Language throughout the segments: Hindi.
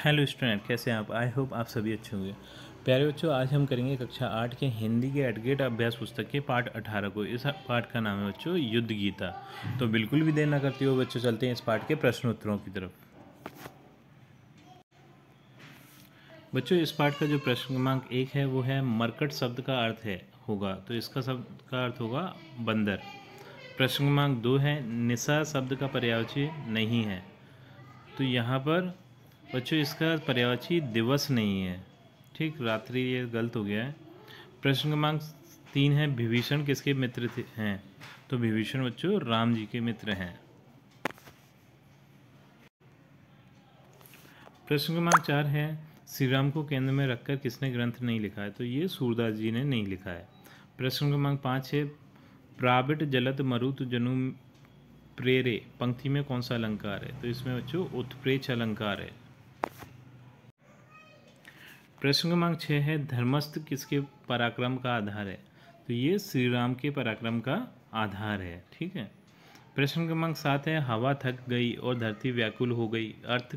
हेलो स्टूडेंट कैसे हैं आप आई होप आप सभी अच्छे होंगे प्यारे बच्चों आज हम करेंगे कक्षा आठ के हिंदी के एडगेट अभ्यास पुस्तक के पाठ अठारह को इस पाठ का नाम है बच्चों युद्ध गीता तो बिल्कुल भी देर ना करते हो बच्चों चलते हैं इस पाठ के प्रश्नोत्तरों की तरफ बच्चों इस पाठ का जो प्रश्न क्रमांक एक है वो है मरकट शब्द का अर्थ है होगा तो इसका शब्द का अर्थ होगा बंदर प्रश्न क्रमांक दो है निशा शब्द का पर्यावची नहीं है तो यहाँ पर बच्चों इसका पर्यावची दिवस नहीं है ठीक रात्रि ये गलत हो गया है प्रश्न क्रमांक तीन है विभीषण किसके मित्र थे हैं तो विभीषण बच्चों राम जी के मित्र हैं प्रश्न क्रमांक चार है श्री राम को केंद्र में रखकर किसने ग्रंथ नहीं लिखा है तो ये सूरदास जी ने नहीं लिखा है प्रश्न क्रमांक पाँच है प्राविट जलत मरुत जनु प्रेरे पंक्ति में कौन सा अलंकार है तो इसमें बच्चों उत्प्रेक्ष अलंकार है प्रश्न क्रमांक छः है धर्मस्थ किसके पराक्रम का आधार है तो ये श्री राम के पराक्रम का आधार है ठीक है प्रश्न क्रमांक सात है हवा थक गई और धरती व्याकुल हो गई अर्थ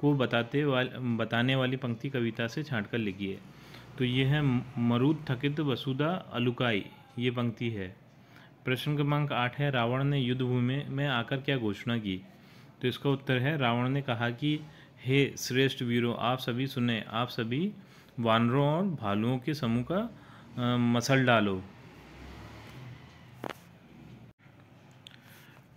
को बताते वाल बताने वाली पंक्ति कविता से छाँट कर लिखिए तो ये है मरुद थकित वसुदा अलुकाई ये पंक्ति है प्रश्न क्रमांक आठ है रावण ने युद्ध भूमि में आकर क्या घोषणा की तो इसका उत्तर है रावण ने कहा कि हे श्रेष्ठ वीरों आप सभी सुने आप सभी वानरों और भालुओं के समूह का मसल डालो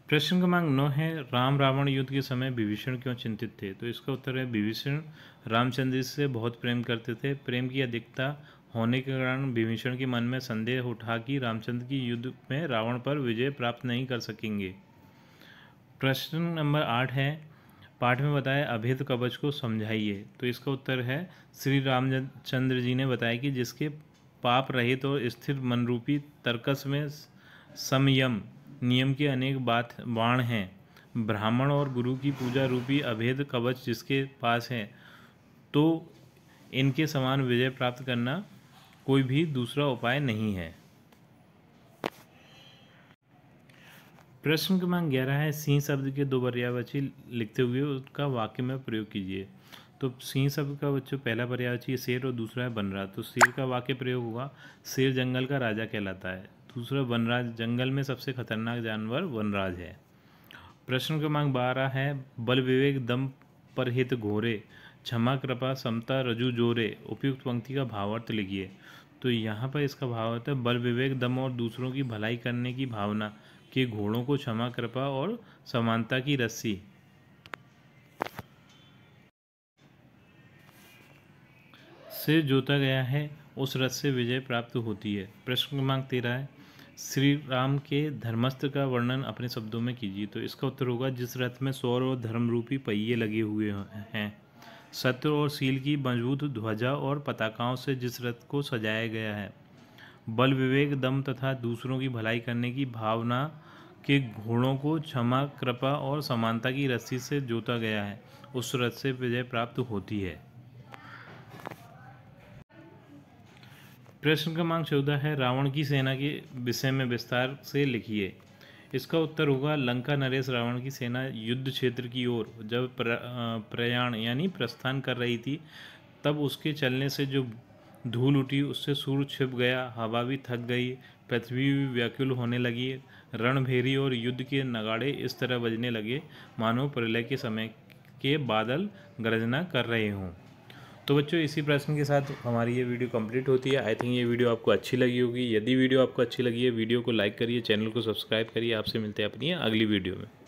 प्रश्न क्रमांक नौ है राम रावण युद्ध के समय विभीषण क्यों चिंतित थे तो इसका उत्तर है विभीषण रामचंद्र से बहुत प्रेम करते थे प्रेम की अधिकता होने के कारण विभीषण के मन में संदेह उठा कि रामचंद्र की युद्ध में रावण पर विजय प्राप्त नहीं कर सकेंगे प्रश्न नंबर आठ है पाठ में बताया अभेद कवच को समझाइए तो इसका उत्तर है श्री रामचंद्र जी ने बताया कि जिसके पाप रहित और स्थिर मनरूपी तर्कस में संयम नियम के अनेक बात बाण हैं ब्राह्मण और गुरु की पूजा रूपी अभेद कवच जिसके पास है तो इनके समान विजय प्राप्त करना कोई भी दूसरा उपाय नहीं है प्रश्न क्रमांक ग्यारह है सिंह शब्द के दो पर्यायवाची लिखते हुए उसका वाक्य में प्रयोग कीजिए तो सिंह शब्द का बच्चों पहला पर्यायवाची है शेर और दूसरा है बनराज तो शेर का वाक्य प्रयोग होगा शेर जंगल का राजा कहलाता है दूसरा वनराज जंगल में सबसे खतरनाक जानवर वनराज है प्रश्न क्रमांक बारह है बल विवेक दम पर हित घोरे क्षमा कृपा समता रजू जोरे उपयुक्त पंक्ति का भावार्थ लिखिए तो यहाँ पर इसका भाव होता है बल विवेक दम और दूसरों की भलाई करने की भावना के घोड़ों को क्षमा कृपा और समानता की रस्सी से जोता गया है उस रथ से विजय प्राप्त होती है प्रश्न क्रमांक तेरह है श्री राम के धर्मस्त्र का वर्णन अपने शब्दों में कीजिए तो इसका उत्तर होगा जिस रथ में सौर और धर्म रूपी पहिए लगे हुए हैं शत्रु और सील की मजबूत ध्वजा और पताकाओं से जिस रथ को सजाया गया है बल विवेक दम तथा दूसरों की भलाई करने की भावना के घोड़ों को क्षमा कृपा और समानता की रस्सी से जोता गया है उस रथ से विजय प्राप्त होती है प्रश्न क्रमांक चौदह है रावण की सेना के विषय में विस्तार से लिखिए इसका उत्तर होगा लंका नरेश रावण की सेना युद्ध क्षेत्र की ओर जब प्रयाण यानी प्रस्थान कर रही थी तब उसके चलने से जो धूल उठी उससे सूर्य छिप गया हवा भी थक गई पृथ्वी भी व्याकुल होने लगी रणभेरी और युद्ध के नगाड़े इस तरह बजने लगे मानो प्रलय के समय के बादल गरजना कर रहे हों तो बच्चों इसी प्रश्न के साथ हमारी ये वीडियो कंप्लीट होती है आई थिंक ये वीडियो आपको अच्छी लगी होगी यदि वीडियो आपको अच्छी लगी है वीडियो को लाइक करिए चैनल को सब्सक्राइब करिए आपसे मिलते हैं अपनी अगली वीडियो में